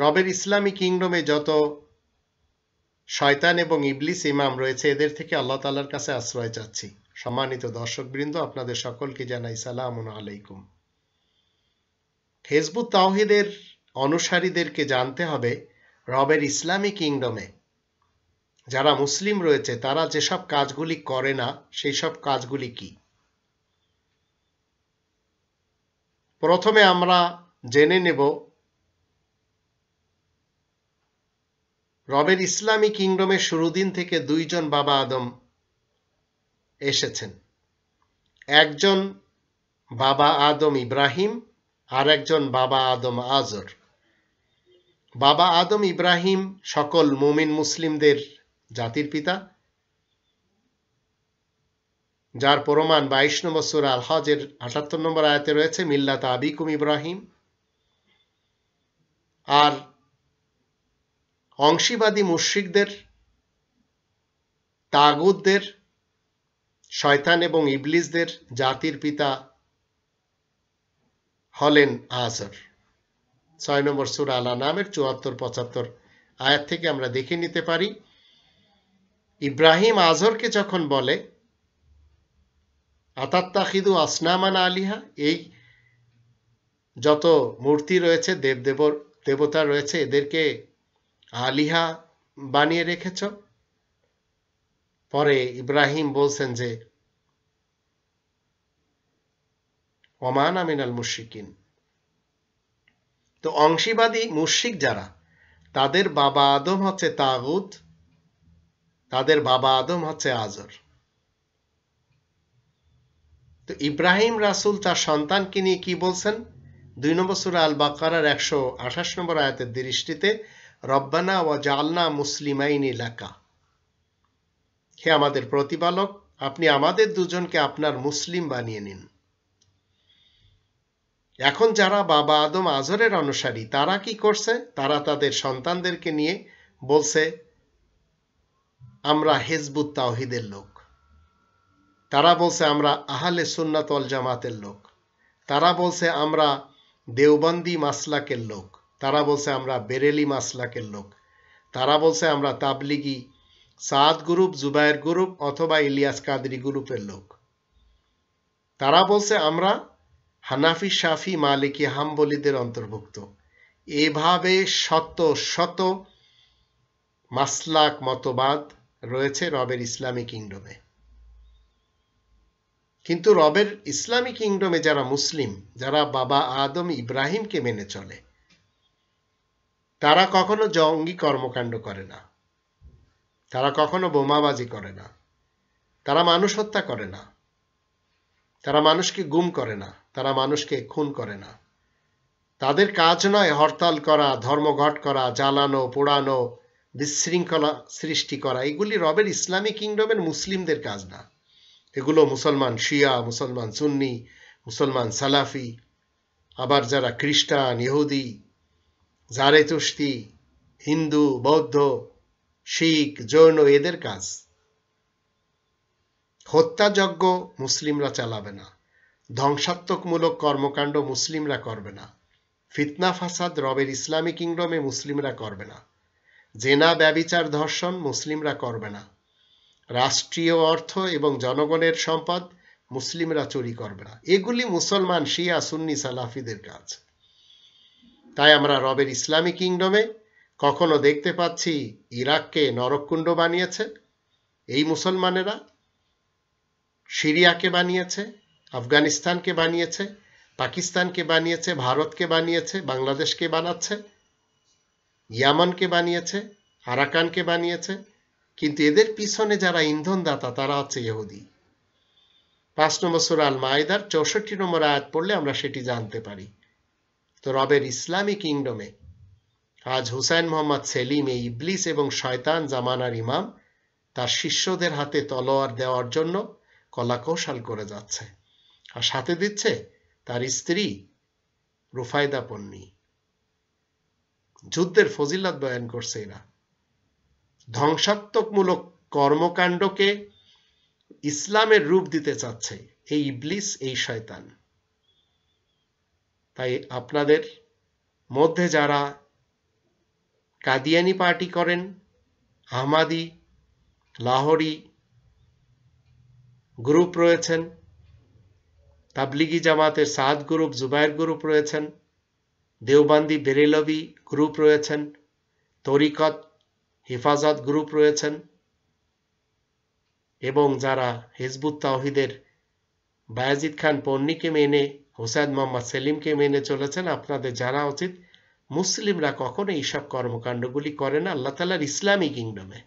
রবের ইসলামী কিংডমে যত শয়তান এবং ইবলিস ইমাম রয়েছে এদের থেকে আল্লাহ তালার কাছে আশ্রয় চাচ্ছি সম্মানিত দর্শকবৃন্দ আপনাদের সকলকে জানাই সালাম আলাইকুম হেজবুত তাওহিদের অনুসারীদেরকে জানতে হবে রবের ইসলামী কিংডমে যারা মুসলিম রয়েছে তারা যেসব কাজগুলি করে না সেই সব কাজগুলি কি প্রথমে আমরা জেনে নেব রবের ইসলামী কিংডমের শুরু দিন থেকে দুইজন বাবা আদম এসেছেন একজন বাবা আদম ইব্রাহিম আর একজন বাবা আদম আজর বাবা আদম ইব্রাহিম সকল মুমিন মুসলিমদের জাতির পিতা যার প্রমাণ বাইশ নম্বর সুর আল হজের আটাত্তর নম্বর আয়াতে রয়েছে মিল্লাত আবিকুম ইব্রাহিম আর অংশীবাদী মুশ্রিকদের তাগুদদের শয়তান এবং ইবলিসদের জাতির পিতা হলেন আজর ছয় নম্বর সুর আলা নামের চুয়াত্তর পঁচাত্তর আয়াত থেকে আমরা দেখে নিতে পারি ইব্রাহিম আজরকে যখন বলে আতাত্তাখিদু আসনামান আলিহা এই যত মূর্তি রয়েছে দেব দেব দেবতা রয়েছে এদেরকে আলিহা বানিয়ে রেখেছ পরে ইব্রাহিম বলছেন যে অমান আমিনাল মুশিকিন তো অংশীবাদী মুশিক যারা তাদের বাবা আদম হচ্ছে তাগুত তাদের বাবা আদম হচ্ছে আজর তো ইব্রাহিম রাসুল তার সন্তানকে নিয়ে কি বলছেন দুই নম্বর সুরা আল বাকার একশো আঠাশ নম্বর আয়াতের দৃষ্টিতে রব্বানা ও জালনা মুসলিমাইন এলাকা হে আমাদের প্রতিপালক আপনি আমাদের দুজনকে আপনার মুসলিম বানিয়ে নিন এখন যারা বাবা আদম আজরের অনুসারী তারা কি করছে তারা তাদের সন্তানদেরকে নিয়ে বলছে আমরা হেজবুত তাওহিদের লোক তারা বলছে আমরা আহলে সুন্নাতল জামাতের লোক তারা বলছে আমরা দেওবন্দি মাসলাকের লোক তারা বলছে আমরা বেরেলি মাসলাকের লোক তারা বলছে আমরা তাবলিগি সাদ গ্রুপ জুবায়ের গ্রুপ অথবা ইলিয়াস কাদরি গ্রুপের লোক তারা বলছে আমরা হানাফি সাফি মালিকি হাম্বলিদের অন্তর্ভুক্ত এভাবে শত শত মাসলাক মতবাদ রয়েছে রবের ইসলামী কিংডমে কিন্তু রবের ইসলামী কিংডমে যারা মুসলিম যারা বাবা আদম ইব্রাহিমকে মেনে চলে তারা কখনো জঙ্গি কর্মকাণ্ড করে না তারা কখনো বোমাবাজি করে না তারা মানুষ হত্যা করে না তারা মানুষকে গুম করে না তারা মানুষকে খুন করে না তাদের কাজ নয় হরতাল করা ধর্মঘট করা জ্বালানো পোড়ানো বিশৃঙ্খলা সৃষ্টি করা এগুলি রবের ইসলামী কিংডমের মুসলিমদের কাজ না এগুলো মুসলমান শিয়া মুসলমান সুন্নি মুসলমান সালাফি আবার যারা খ্রিস্টান ইহুদি জারেতুষ্টি হিন্দু বৌদ্ধ শিখ জৈন এদের কাজ হত্যাযজ্ঞ মুসলিমরা চালাবে না ধ্বংসাত্মকমূলক কর্মকাণ্ড মুসলিমরা করবে না ফিতনা ফাসাদ রবের ইসলামী কিংডমে মুসলিমরা করবে না জেনা ব্যবিচার ধর্ষণ মুসলিমরা করবে না রাষ্ট্রীয় অর্থ এবং জনগণের সম্পদ মুসলিমরা চুরি করবে না এগুলি মুসলমান শিয়া সুন্নি সালাফিদের কাজ তাই আমরা রবের ইসলামী কিংডমে কখনো দেখতে পাচ্ছি ইরাককে নরককুণ্ড বানিয়েছে এই মুসলমানেরা সিরিয়াকে বানিয়েছে আফগানিস্তানকে বানিয়েছে পাকিস্তানকে বানিয়েছে ভারতকে বানিয়েছে বাংলাদেশকে বানাচ্ছে ইয়ামানকে বানিয়েছে আরাকানকে বানিয়েছে কিন্তু এদের পিছনে যারা ইন্ধনদাতা তারা হচ্ছে ইহুদি পাঁচ নম্বর সুরাল মায়দার চৌষট্টি নম্বর আয়াত পড়লে আমরা সেটি জানতে পারি তো রবের ইসলামী কিংডমে আজ হুসাইন মোহাম্মদ সেলিম এই ইবলিস এবং শয়তান জামানার ইমাম তার শিষ্যদের হাতে তলোয়ার দেওয়ার জন্য কলাকৌশল করে যাচ্ছে আর সাথে দিচ্ছে তার স্ত্রী রুফায়দা পন্নী যুদ্ধের ফজিলত বয়ান করছে এরা ধ্বংসাত্মকমূলক কর্মকাণ্ডকে ইসলামের রূপ দিতে চাচ্ছে এই ইবলিস এই শয়তান তাই আপনাদের মধ্যে যারা কাদিয়ানি পার্টি করেন আহমাদি লাহরি গ্রুপ রয়েছেন তাবলিগি জামাতের সাদ গ্রুপ জুবায়ের গ্রুপ রয়েছেন দেওবান্দি বেরেলবি গ্রুপ রয়েছেন তরিকত হেফাজত গ্রুপ রয়েছেন এবং যারা হেজবুত তাওহিদের বায়াজিদ খান পন্নিকে মেনে হোসেন মোহাম্মদ সেলিমকে মেনে চলেছেন আপনাদের জানা উচিত মুসলিমরা কখনো এইসব কর্মকাণ্ডগুলি করে না আল্লাহ তালার ইসলামী কিংডমে